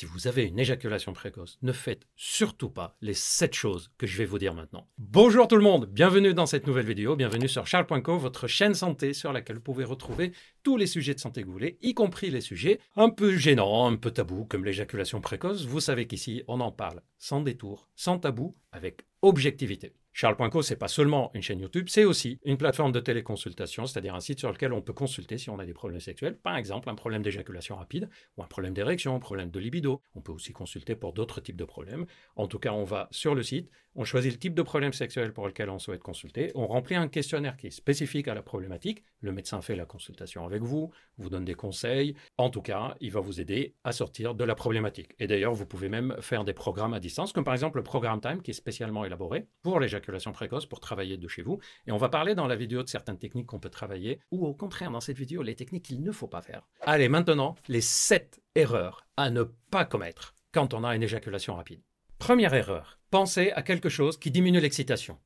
si vous avez une éjaculation précoce, ne faites surtout pas les 7 choses que je vais vous dire maintenant. Bonjour tout le monde, bienvenue dans cette nouvelle vidéo, bienvenue sur charles.co, votre chaîne santé sur laquelle vous pouvez retrouver tous les sujets de santé que vous voulez, y compris les sujets un peu gênants, un peu tabous, comme l'éjaculation précoce. Vous savez qu'ici, on en parle sans détour, sans tabou, avec objectivité. Charles.co, c'est pas seulement une chaîne YouTube, c'est aussi une plateforme de téléconsultation, c'est-à-dire un site sur lequel on peut consulter si on a des problèmes sexuels, par exemple un problème d'éjaculation rapide ou un problème d'érection, un problème de libido. On peut aussi consulter pour d'autres types de problèmes. En tout cas, on va sur le site, on choisit le type de problème sexuel pour lequel on souhaite consulter, on remplit un questionnaire qui est spécifique à la problématique, le médecin fait la consultation avec vous, vous donne des conseils, en tout cas, il va vous aider à sortir de la problématique. Et d'ailleurs, vous pouvez même faire des programmes à distance, comme par exemple le programme Time qui est spécialement élaboré pour l'éjaculation précoce pour travailler de chez vous. Et on va parler dans la vidéo de certaines techniques qu'on peut travailler, ou au contraire, dans cette vidéo, les techniques qu'il ne faut pas faire. Allez, maintenant, les 7 erreurs à ne pas commettre quand on a une éjaculation rapide. Première erreur, pensez à quelque chose qui diminue l'excitation.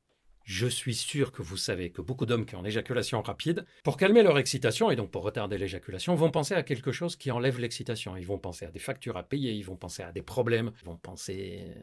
Je suis sûr que vous savez que beaucoup d'hommes qui ont éjaculation rapide, pour calmer leur excitation et donc pour retarder l'éjaculation, vont penser à quelque chose qui enlève l'excitation. Ils vont penser à des factures à payer, ils vont penser à des problèmes, ils vont penser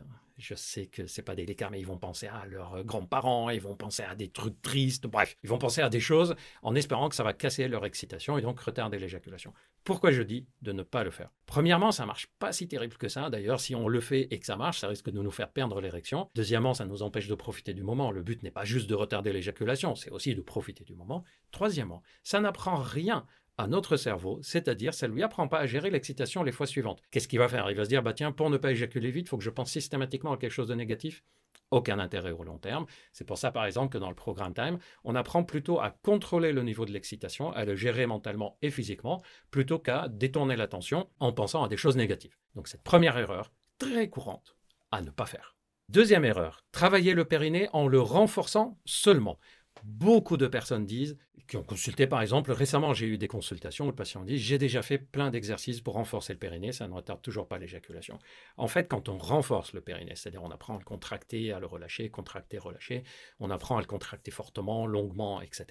je sais que c'est pas des mais ils vont penser à leurs euh, grands-parents, ils vont penser à des trucs tristes, bref, ils vont penser à des choses en espérant que ça va casser leur excitation et donc retarder l'éjaculation. Pourquoi je dis de ne pas le faire Premièrement, ça marche pas si terrible que ça. D'ailleurs, si on le fait et que ça marche, ça risque de nous faire perdre l'érection. Deuxièmement, ça nous empêche de profiter du moment. Le but n'est pas juste de retarder l'éjaculation, c'est aussi de profiter du moment. Troisièmement, ça n'apprend rien notre cerveau, c'est-à-dire ça ne lui apprend pas à gérer l'excitation les fois suivantes. Qu'est-ce qu'il va faire Il va se dire, bah tiens, pour ne pas éjaculer vite, il faut que je pense systématiquement à quelque chose de négatif. Aucun intérêt au long terme. C'est pour ça, par exemple, que dans le programme Time, on apprend plutôt à contrôler le niveau de l'excitation, à le gérer mentalement et physiquement, plutôt qu'à détourner l'attention en pensant à des choses négatives. Donc cette première erreur, très courante, à ne pas faire. Deuxième erreur, travailler le périnée en le renforçant seulement. Beaucoup de personnes disent, qui ont consulté par exemple, récemment j'ai eu des consultations le patient dit J'ai déjà fait plein d'exercices pour renforcer le périnée, ça ne retarde toujours pas l'éjaculation. En fait, quand on renforce le périnée, c'est-à-dire on apprend à le contracter, à le relâcher, contracter, relâcher, on apprend à le contracter fortement, longuement, etc.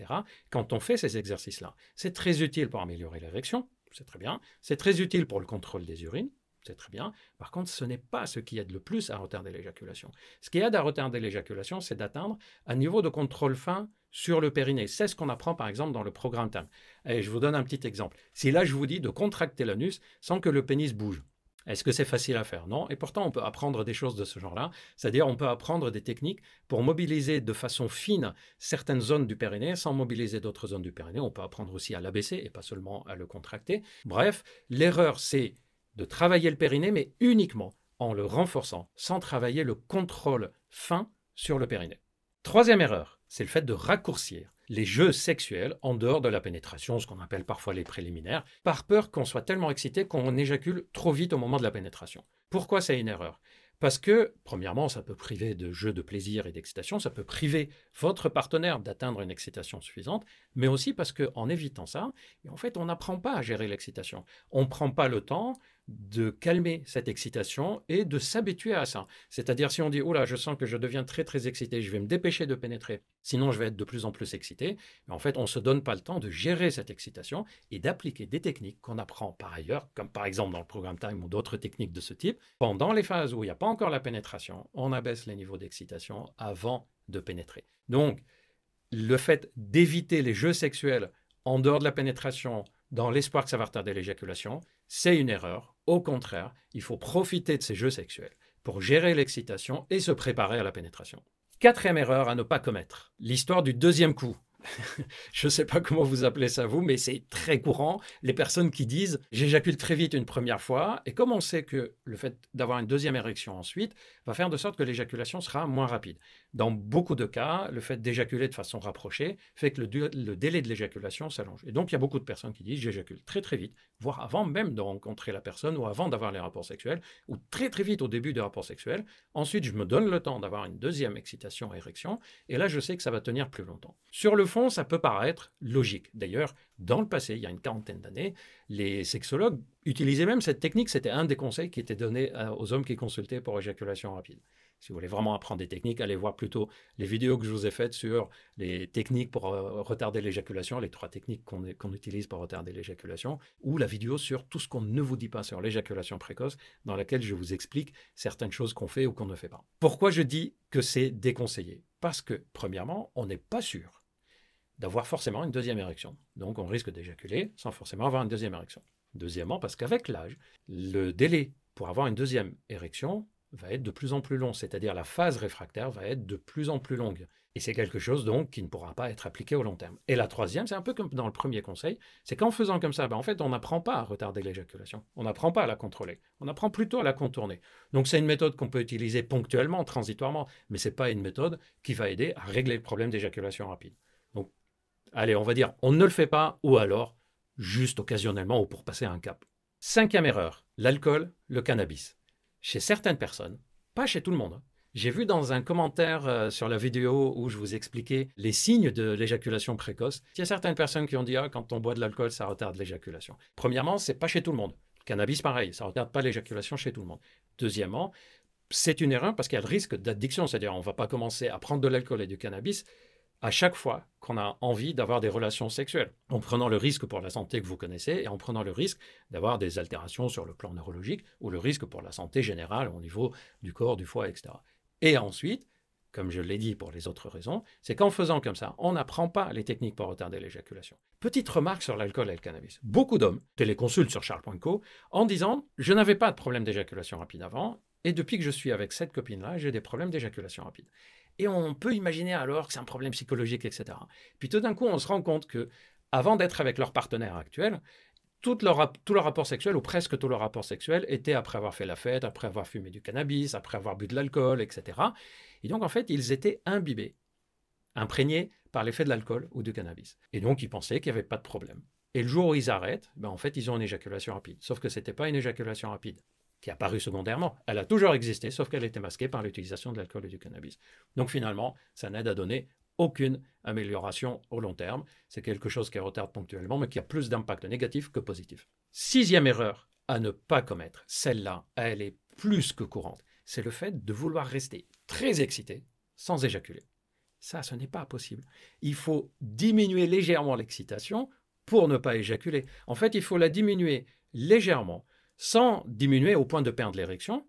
Quand on fait ces exercices-là, c'est très utile pour améliorer l'érection, c'est très bien, c'est très utile pour le contrôle des urines, c'est très bien. Par contre, ce n'est pas ce qui aide le plus à retarder l'éjaculation. Ce qui aide à retarder l'éjaculation, c'est d'atteindre un niveau de contrôle fin sur le périnée. C'est ce qu'on apprend par exemple dans le programme TAM. Et je vous donne un petit exemple. Si là je vous dis de contracter l'anus sans que le pénis bouge, est-ce que c'est facile à faire Non. Et pourtant, on peut apprendre des choses de ce genre-là. C'est-à-dire, on peut apprendre des techniques pour mobiliser de façon fine certaines zones du périnée sans mobiliser d'autres zones du périnée. On peut apprendre aussi à l'abaisser et pas seulement à le contracter. Bref, l'erreur, c'est de travailler le périnée, mais uniquement en le renforçant, sans travailler le contrôle fin sur le périnée. Troisième erreur, c'est le fait de raccourcir les jeux sexuels en dehors de la pénétration, ce qu'on appelle parfois les préliminaires, par peur qu'on soit tellement excité qu'on éjacule trop vite au moment de la pénétration. Pourquoi c'est une erreur parce que, premièrement, ça peut priver de jeux de plaisir et d'excitation, ça peut priver votre partenaire d'atteindre une excitation suffisante, mais aussi parce qu'en évitant ça, en fait, on n'apprend pas à gérer l'excitation. On ne prend pas le temps de calmer cette excitation et de s'habituer à ça. C'est-à-dire si on dit, oh là, je sens que je deviens très très excité, je vais me dépêcher de pénétrer, sinon je vais être de plus en plus excité, en fait on ne se donne pas le temps de gérer cette excitation et d'appliquer des techniques qu'on apprend par ailleurs, comme par exemple dans le programme Time ou d'autres techniques de ce type, pendant les phases où il n'y a pas encore la pénétration, on abaisse les niveaux d'excitation avant de pénétrer. Donc, le fait d'éviter les jeux sexuels en dehors de la pénétration, dans l'espoir que ça va retarder l'éjaculation, c'est une erreur. Au contraire, il faut profiter de ces jeux sexuels pour gérer l'excitation et se préparer à la pénétration. Quatrième erreur à ne pas commettre, l'histoire du deuxième coup. je ne sais pas comment vous appelez ça vous, mais c'est très courant. Les personnes qui disent j'éjacule très vite une première fois, et comme on sait que le fait d'avoir une deuxième érection ensuite va faire de sorte que l'éjaculation sera moins rapide. Dans beaucoup de cas, le fait d'éjaculer de façon rapprochée fait que le, délai de l'éjaculation s'allonge. Et donc, il y a beaucoup de personnes qui disent j'éjacule très très vite, voire avant même de rencontrer la personne ou avant d'avoir les rapports sexuels, ou très très vite au début des rapports sexuels. Ensuite, je me donne le temps d'avoir une deuxième excitation, érection, et là, je sais que ça va tenir plus longtemps. Sur le fond, ça peut paraître logique. D'ailleurs, dans le passé, il y a une quarantaine d'années, les sexologues utilisaient même cette technique. C'était un des conseils qui étaient donnés euh, aux hommes qui consultaient pour éjaculation rapide. Si vous voulez vraiment apprendre des techniques, allez voir plutôt les vidéos que je vous ai faites sur les techniques pour euh, retarder l'éjaculation, les trois techniques qu'on utilise pour retarder l'éjaculation, ou la vidéo sur tout ce qu'on ne vous dit pas sur l'éjaculation précoce, dans laquelle je vous explique certaines choses qu'on fait ou qu'on ne fait pas. Pourquoi je dis que c'est déconseillé Parce que, premièrement, on n'est pas sûr d'avoir forcément une deuxième érection. Donc on risque d'éjaculer sans forcément avoir une deuxième érection. Deuxièmement, parce qu'avec l'âge, le délai pour avoir une deuxième érection va être de plus en plus long, c'est-à-dire la phase réfractaire va être de plus en plus longue. Et c'est quelque chose donc qui ne pourra pas être appliqué au long terme. Et la troisième, c'est un peu comme dans le premier conseil, c'est qu'en faisant comme ça, ben, en fait, on n'apprend pas à retarder l'éjaculation, on n'apprend pas à la contrôler, on apprend plutôt à la contourner. Donc c'est une méthode qu'on peut utiliser ponctuellement, transitoirement, mais ce n'est pas une méthode qui va aider à régler le problème d'éjaculation rapide. Donc, allez, on va dire, on ne le fait pas, ou alors, juste occasionnellement, ou pour passer un cap. Cinquième erreur, l'alcool, le cannabis chez certaines personnes, pas chez tout le monde. J'ai vu dans un commentaire euh, sur la vidéo où je vous expliquais les signes de l'éjaculation précoce, il y a certaines personnes qui ont dit ah, quand on boit de l'alcool, ça retarde l'éjaculation. Premièrement, c'est pas chez tout le monde. Le cannabis, pareil, ça ne retarde pas l'éjaculation chez tout le monde. Deuxièmement, c'est une erreur parce qu'il y a le risque d'addiction, c'est-à-dire on ne va pas commencer à prendre de l'alcool et du cannabis à chaque fois qu'on a envie d'avoir des relations sexuelles, en prenant le risque pour la santé que vous connaissez et en prenant le risque d'avoir des altérations sur le plan neurologique ou le risque pour la santé générale au niveau du corps, du foie, etc. Et ensuite, comme je l'ai dit pour les autres raisons, c'est qu'en faisant comme ça, on n'apprend pas les techniques pour retarder l'éjaculation. Petite remarque sur l'alcool et le cannabis. Beaucoup d'hommes téléconsultent sur Charles.co en disant Je n'avais pas de problème d'éjaculation rapide avant, et depuis que je suis avec cette copine-là, j'ai des problèmes d'éjaculation rapide. Et on peut imaginer alors que c'est un problème psychologique, etc. Puis tout d'un coup, on se rend compte que, avant d'être avec leur partenaire actuel, tout leur, rapport sexuel, ou presque tout leur rapport sexuel, était après avoir fait la fête, après avoir fumé du cannabis, après avoir bu de l'alcool, etc. Et donc, en fait, ils étaient imbibés, imprégnés par l'effet de l'alcool ou du cannabis. Et donc, ils pensaient qu'il n'y avait pas de problème. Et le jour où ils arrêtent, ben en fait, ils ont une éjaculation rapide. Sauf que ce n'était pas une éjaculation rapide qui a apparue secondairement. Elle a toujours existé, sauf qu'elle était masquée par l'utilisation de l'alcool et du cannabis. Donc finalement, ça n'aide à donner aucune amélioration au long terme. C'est quelque chose qui retarde ponctuellement, mais qui a plus d'impact négatif que positif. Sixième erreur à ne pas commettre, celle-là, elle est plus que courante, c'est le fait de vouloir rester très excité sans éjaculer. Ça, ce n'est pas possible. Il faut diminuer légèrement l'excitation pour ne pas éjaculer. En fait, il faut la diminuer légèrement sans diminuer au point de perdre l'érection,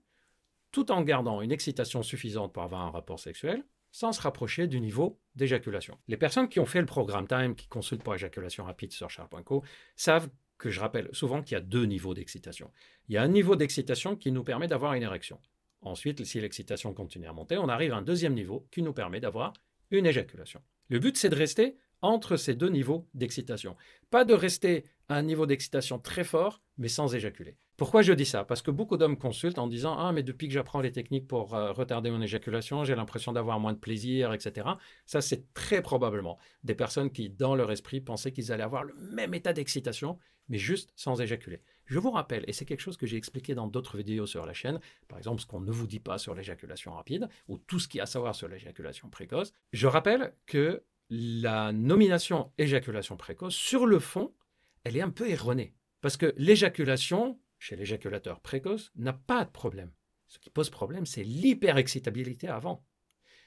tout en gardant une excitation suffisante pour avoir un rapport sexuel, sans se rapprocher du niveau d'éjaculation. Les personnes qui ont fait le programme Time, qui consultent pour éjaculation rapide sur char.co, savent que je rappelle souvent qu'il y a deux niveaux d'excitation. Il y a un niveau d'excitation qui nous permet d'avoir une érection. Ensuite, si l'excitation continue à monter, on arrive à un deuxième niveau qui nous permet d'avoir une éjaculation. Le but, c'est de rester entre ces deux niveaux d'excitation. Pas de rester à un niveau d'excitation très fort, mais sans éjaculer. Pourquoi je dis ça Parce que beaucoup d'hommes consultent en disant Ah, mais depuis que j'apprends les techniques pour euh, retarder mon éjaculation, j'ai l'impression d'avoir moins de plaisir, etc. Ça, c'est très probablement des personnes qui, dans leur esprit, pensaient qu'ils allaient avoir le même état d'excitation, mais juste sans éjaculer. Je vous rappelle, et c'est quelque chose que j'ai expliqué dans d'autres vidéos sur la chaîne, par exemple ce qu'on ne vous dit pas sur l'éjaculation rapide, ou tout ce qu'il y a à savoir sur l'éjaculation précoce, je rappelle que la nomination éjaculation précoce, sur le fond, elle est un peu erronée. Parce que l'éjaculation, chez l'éjaculateur précoce n'a pas de problème. Ce qui pose problème, c'est l'hyperexcitabilité avant.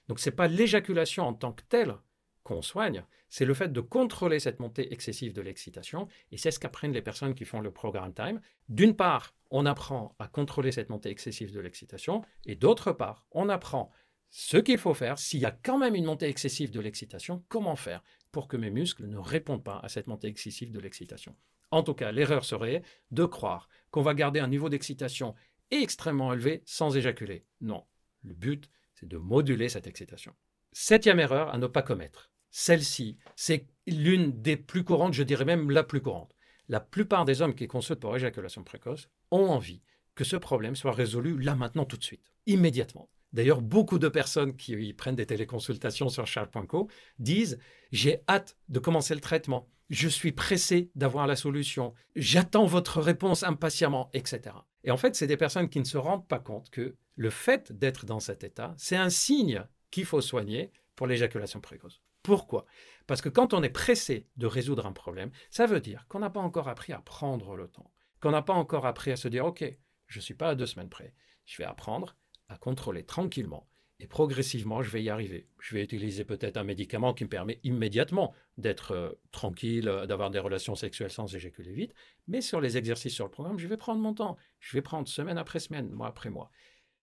Donc ce n'est pas l'éjaculation en tant que telle qu'on soigne, c'est le fait de contrôler cette montée excessive de l'excitation, et c'est ce qu'apprennent les personnes qui font le programme Time. D'une part, on apprend à contrôler cette montée excessive de l'excitation, et d'autre part, on apprend ce qu'il faut faire s'il y a quand même une montée excessive de l'excitation, comment faire pour que mes muscles ne répondent pas à cette montée excessive de l'excitation. En tout cas, l'erreur serait de croire qu'on va garder un niveau d'excitation extrêmement élevé sans éjaculer. Non, le but, c'est de moduler cette excitation. Septième erreur à ne pas commettre. Celle-ci, c'est l'une des plus courantes, je dirais même la plus courante. La plupart des hommes qui consultent pour éjaculation précoce ont envie que ce problème soit résolu là maintenant tout de suite, immédiatement. D'ailleurs, beaucoup de personnes qui prennent des téléconsultations sur Charles.co disent J'ai hâte de commencer le traitement je suis pressé d'avoir la solution, j'attends votre réponse impatiemment, etc. Et en fait, c'est des personnes qui ne se rendent pas compte que le fait d'être dans cet état, c'est un signe qu'il faut soigner pour l'éjaculation précoce. Pourquoi Parce que quand on est pressé de résoudre un problème, ça veut dire qu'on n'a pas encore appris à prendre le temps, qu'on n'a pas encore appris à se dire, OK, je ne suis pas à deux semaines près, je vais apprendre à contrôler tranquillement et progressivement, je vais y arriver. Je vais utiliser peut-être un médicament qui me permet immédiatement d'être euh, tranquille, euh, d'avoir des relations sexuelles sans éjaculer vite. Mais sur les exercices sur le programme, je vais prendre mon temps. Je vais prendre semaine après semaine, mois après mois.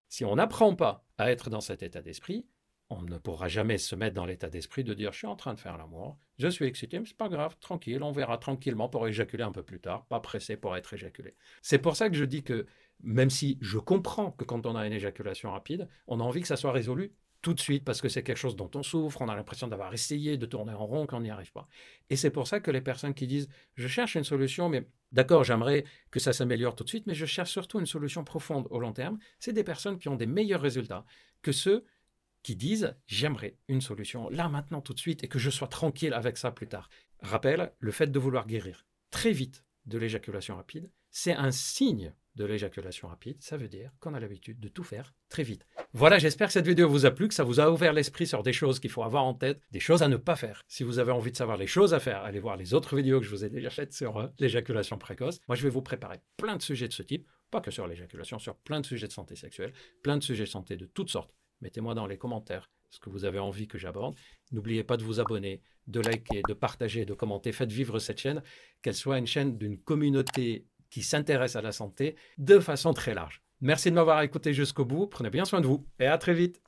Si on n'apprend pas à être dans cet état d'esprit, on ne pourra jamais se mettre dans l'état d'esprit de dire je suis en train de faire l'amour, je suis excité, mais c'est pas grave, tranquille, on verra tranquillement pour éjaculer un peu plus tard, pas pressé pour être éjaculé. C'est pour ça que je dis que même si je comprends que quand on a une éjaculation rapide, on a envie que ça soit résolu tout de suite parce que c'est quelque chose dont on souffre, on a l'impression d'avoir essayé de tourner en rond, qu'on n'y arrive pas. Et c'est pour ça que les personnes qui disent je cherche une solution, mais d'accord, j'aimerais que ça s'améliore tout de suite, mais je cherche surtout une solution profonde au long terme, c'est des personnes qui ont des meilleurs résultats que ceux qui disent j'aimerais une solution là maintenant tout de suite et que je sois tranquille avec ça plus tard. Rappel, le fait de vouloir guérir très vite de l'éjaculation rapide, c'est un signe de l'éjaculation rapide, ça veut dire qu'on a l'habitude de tout faire très vite. Voilà, j'espère que cette vidéo vous a plu, que ça vous a ouvert l'esprit sur des choses qu'il faut avoir en tête, des choses à ne pas faire. Si vous avez envie de savoir les choses à faire, allez voir les autres vidéos que je vous ai déjà faites sur euh, l'éjaculation précoce. Moi, je vais vous préparer plein de sujets de ce type, pas que sur l'éjaculation, sur plein de sujets de santé sexuelle, plein de sujets de santé de toutes sortes mettez-moi dans les commentaires ce que vous avez envie que j'aborde. N'oubliez pas de vous abonner, de liker, de partager, de commenter. Faites vivre cette chaîne, qu'elle soit une chaîne d'une communauté qui s'intéresse à la santé de façon très large. Merci de m'avoir écouté jusqu'au bout. Prenez bien soin de vous et à très vite.